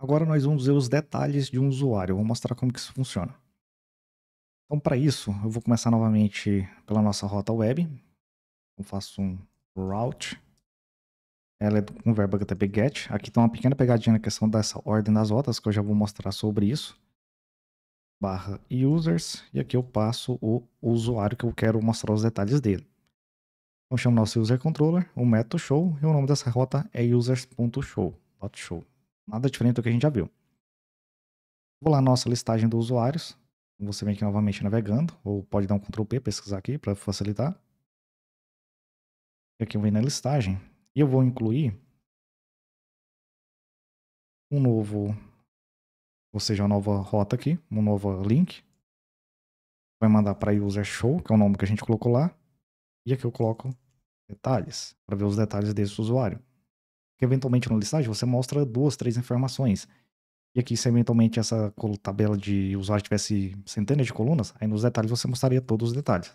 Agora nós vamos ver os detalhes de um usuário. Eu vou mostrar como que isso funciona. Então, para isso, eu vou começar novamente pela nossa rota web. Eu faço um route. Ela é com verbo HTTP GET. Aqui tem uma pequena pegadinha na questão dessa ordem das rotas, que eu já vou mostrar sobre isso. Barra users. E aqui eu passo o usuário que eu quero mostrar os detalhes dele. Então, chamo nosso user controller, o método show, e o nome dessa rota é users.show.show. .show. Nada diferente do que a gente já viu. Vou lá na nossa listagem dos usuários. Você vem aqui novamente navegando, ou pode dar um Ctrl P, pesquisar aqui para facilitar. Aqui eu venho na listagem e eu vou incluir um novo, ou seja, uma nova rota aqui, um novo link. Vai mandar para user show, que é o nome que a gente colocou lá. E aqui eu coloco detalhes, para ver os detalhes desse usuário que eventualmente no listagem você mostra duas, três informações. E aqui, se eventualmente essa tabela de usuário tivesse centenas de colunas, aí nos detalhes você mostraria todos os detalhes.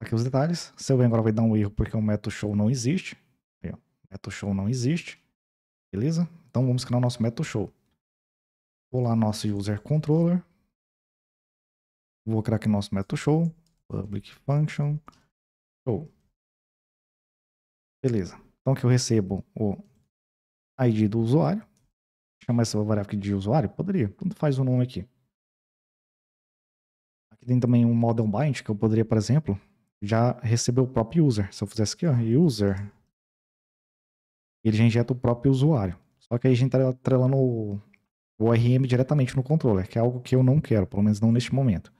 Aqui os detalhes. Seu agora vai dar um erro porque o método show não existe. Aí, ó, método show não existe. Beleza? Então vamos criar o nosso método show. Vou lá no nosso user controller. Vou criar aqui nosso método show. Public function show. Beleza. Então que eu recebo o ID do usuário, chamar essa variável de usuário? Poderia, quando faz o nome aqui. Aqui tem também um model bind, que eu poderia, por exemplo, já receber o próprio user. Se eu fizesse aqui, ó, user, ele já injeta o próprio usuário. Só que aí a gente está atrelando o ORM diretamente no controller, que é algo que eu não quero, pelo menos não neste momento.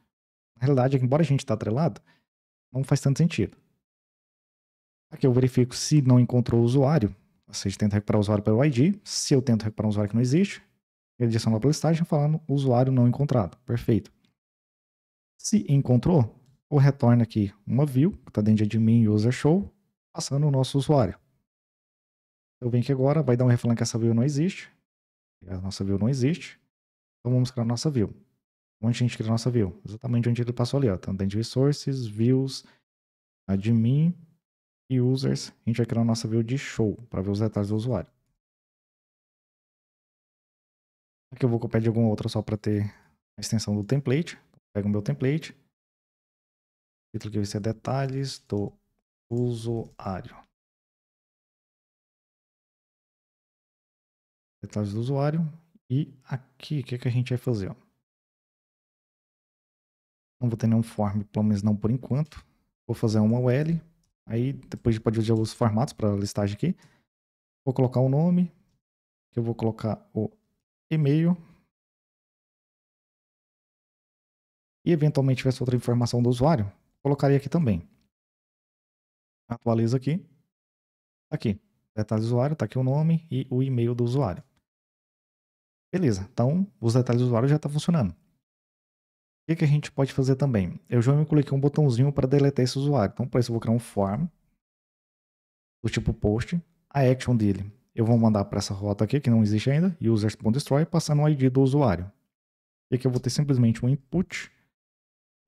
Na realidade, é embora a gente está atrelado, não faz tanto sentido. Aqui é eu verifico se não encontrou o usuário, ou seja, tento recuperar o usuário pelo ID. Se eu tento recuperar um usuário que não existe, ele adiciona pela listagem falando usuário não encontrado. Perfeito. Se encontrou, eu retorno aqui uma view, que está dentro de admin e user show, passando o nosso usuário. Eu venho aqui agora, vai dar um reflan que essa view não existe. A nossa view não existe. Então vamos criar a nossa view. Onde a gente cria a nossa view? Exatamente onde ele passou ali. Ó. Então dentro de resources, views, admin, e users, a gente vai criar a nossa view de show para ver os detalhes do usuário. Aqui eu vou copiar de alguma outra só para ter a extensão do template. Pego o meu template. O título que vai ser detalhes do usuário. Detalhes do usuário. E aqui, o que, que a gente vai fazer? Ó. Não vou ter nenhum form, pelo menos não por enquanto. Vou fazer uma UL Aí depois a gente pode usar os formatos para listagem aqui. Vou colocar o um nome, eu vou colocar o e-mail. E eventualmente tivesse outra informação do usuário, colocaria aqui também. Atualiza aqui. Tá aqui, detalhes do usuário, está aqui o nome e o e-mail do usuário. Beleza, então os detalhes do usuário já está funcionando que, que a gente pode fazer também? Eu já me coloquei um botãozinho para deletar esse usuário. Então, para isso, eu vou criar um form do tipo post, a action dele. Eu vou mandar para essa rota aqui, que não existe ainda, users.destroy, passando o ID do usuário. E aqui eu vou ter simplesmente um input,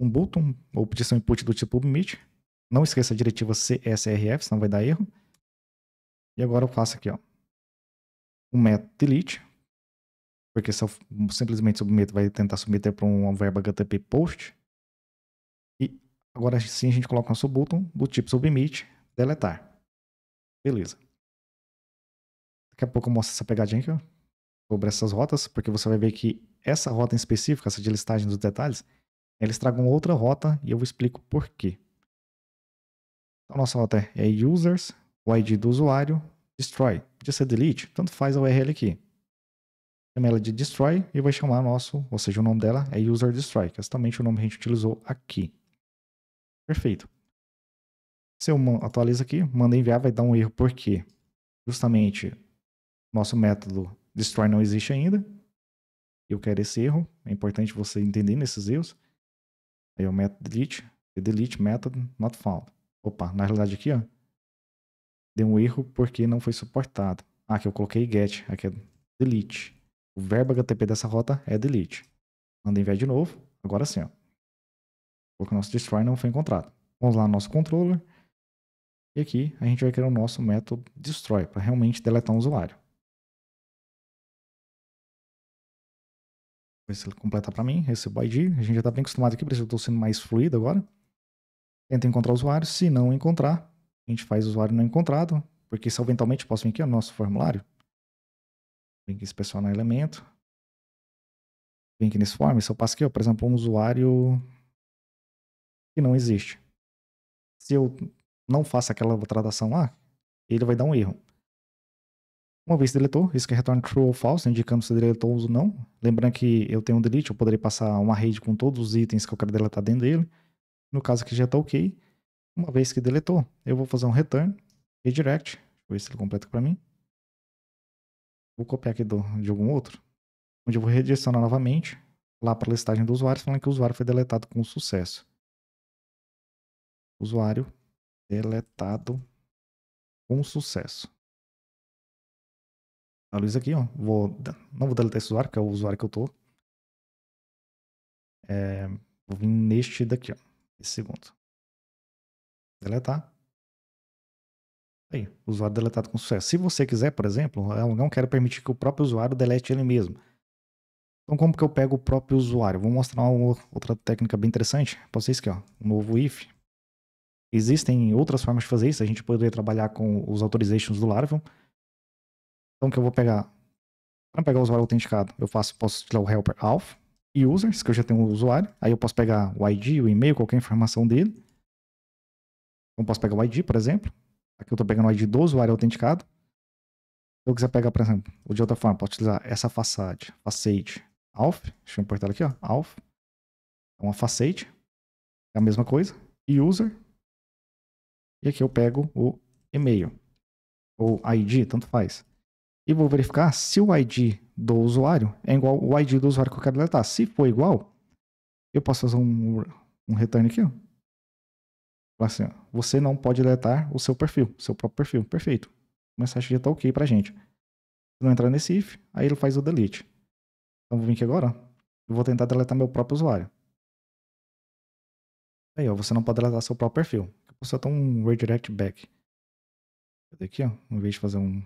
um button, ou pedir um input do tipo meet. Não esqueça a diretiva CSRF, senão vai dar erro. E agora eu faço aqui, ó, um método delete, porque se eu simplesmente submeto, vai tentar submeter para uma verba HTTP post. E agora sim a gente coloca um subbutton do tipo submit, deletar. Beleza. Daqui a pouco eu mostro essa pegadinha aqui, sobre essas rotas, porque você vai ver que essa rota em específico, essa de listagem dos detalhes, eles tragam outra rota e eu explico por quê. Então, nossa rota é users, o ID do usuário, destroy, podia ser delete, tanto faz a URL aqui chama ela de destroy e vai chamar nosso, ou seja, o nome dela é user destroy, que é exatamente o nome que a gente utilizou aqui. Perfeito. Se eu atualizo aqui, manda enviar, vai dar um erro porque justamente nosso método destroy não existe ainda. Eu quero esse erro, é importante você entender nesses erros. Aí o método delete, é delete method not found. Opa, na realidade aqui, ó, deu um erro porque não foi suportado. Ah, que eu coloquei get, aqui é delete. O verbo HTTP dessa rota é delete. Manda enviar de novo. Agora sim, Porque o nosso destroy não foi encontrado. Vamos lá no nosso controller. E aqui a gente vai criar o nosso método destroy para realmente deletar um usuário. Vou ver se ele completa para mim, recebo ID. A gente já está bem acostumado aqui, por isso eu estou sendo mais fluido agora. Tenta encontrar o usuário. Se não encontrar, a gente faz o usuário não encontrado, porque se eventualmente eu posso vir aqui no nosso formulário Vem aqui inspecionar é elemento. Vem aqui nesse form. Se eu passo aqui, ó, por exemplo, um usuário que não existe. Se eu não faço aquela tradução lá, ele vai dar um erro. Uma vez deletou, isso que é retorna true ou false, indicando se deletou ou não. Lembrando que eu tenho um delete, eu poderia passar uma rede com todos os itens que eu quero deletar dentro dele. No caso aqui já está ok. Uma vez que deletou, eu vou fazer um return, redirect, deixa eu ver se ele completa para mim. Vou copiar aqui do, de algum outro. Onde eu vou redirecionar novamente lá para a listagem do usuário, falando que o usuário foi deletado com sucesso. Usuário deletado com sucesso. A luz aqui, ó. Vou, não vou deletar esse usuário, que é o usuário que eu estou, É, vou vir neste daqui, ó. Esse segundo. Deletar. Aí, usuário deletado com sucesso. Se você quiser, por exemplo, eu não quero permitir que o próprio usuário delete ele mesmo. Então, como que eu pego o próprio usuário? Vou mostrar uma outra técnica bem interessante para vocês aqui, ó. Um novo if. Existem outras formas de fazer isso. A gente poderia trabalhar com os authorizations do Laravel. Então, que eu vou pegar... Para pegar o usuário autenticado, eu faço, posso tirar o helper alpha e users, que eu já tenho o um usuário. Aí eu posso pegar o ID, o e-mail, qualquer informação dele. Então, posso pegar o ID, por exemplo. Aqui eu estou pegando o ID do usuário autenticado. Se eu quiser pegar, por exemplo, ou de outra forma, posso utilizar essa facade, facade alf, deixa eu importar aqui, ó, alf, é uma facade, é a mesma coisa, e user, e aqui eu pego o e-mail, ou ID, tanto faz. E vou verificar se o ID do usuário é igual ao ID do usuário que eu quero deletar. Se for igual, eu posso fazer um, um return aqui, ó. Assim, ó, você não pode deletar o seu perfil, seu próprio perfil. Perfeito. Mensagem já está ok para gente. Se não entrar nesse if, aí ele faz o delete. Então vou vir aqui agora. Eu vou tentar deletar meu próprio usuário. Aí, ó, você não pode deletar seu próprio perfil. Vou posso tá um redirect back. Aqui, ó, em vez de fazer um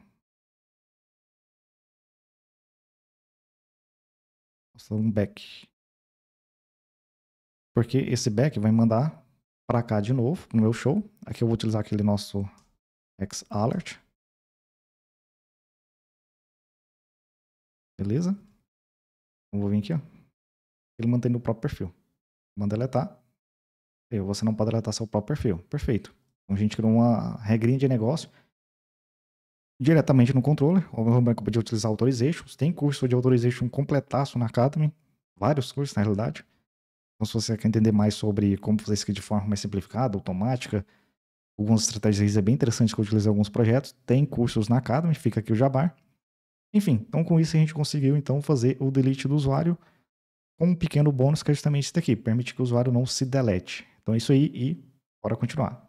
um back. Porque esse back vai mandar para cá de novo, no meu show. Aqui eu vou utilizar aquele nosso X-Alert. Beleza? Então, eu vou vir aqui, ó. Ele mantém no próprio perfil. Manda deletar. Eu, você não pode deletar seu próprio perfil. Perfeito. Então a gente criou uma regrinha de negócio diretamente no controller. O meu podia utilizar Authorization. Tem curso de authorization completaço na Academy. Vários cursos, na realidade. Então, se você quer entender mais sobre como fazer isso aqui de forma mais simplificada, automática, algumas estratégias é bem interessantes que eu utilizei em alguns projetos, tem cursos na Academy, fica aqui o Jabar. Enfim, então com isso a gente conseguiu então fazer o delete do usuário com um pequeno bônus que é justamente isso daqui, permite que o usuário não se delete. Então é isso aí e bora continuar.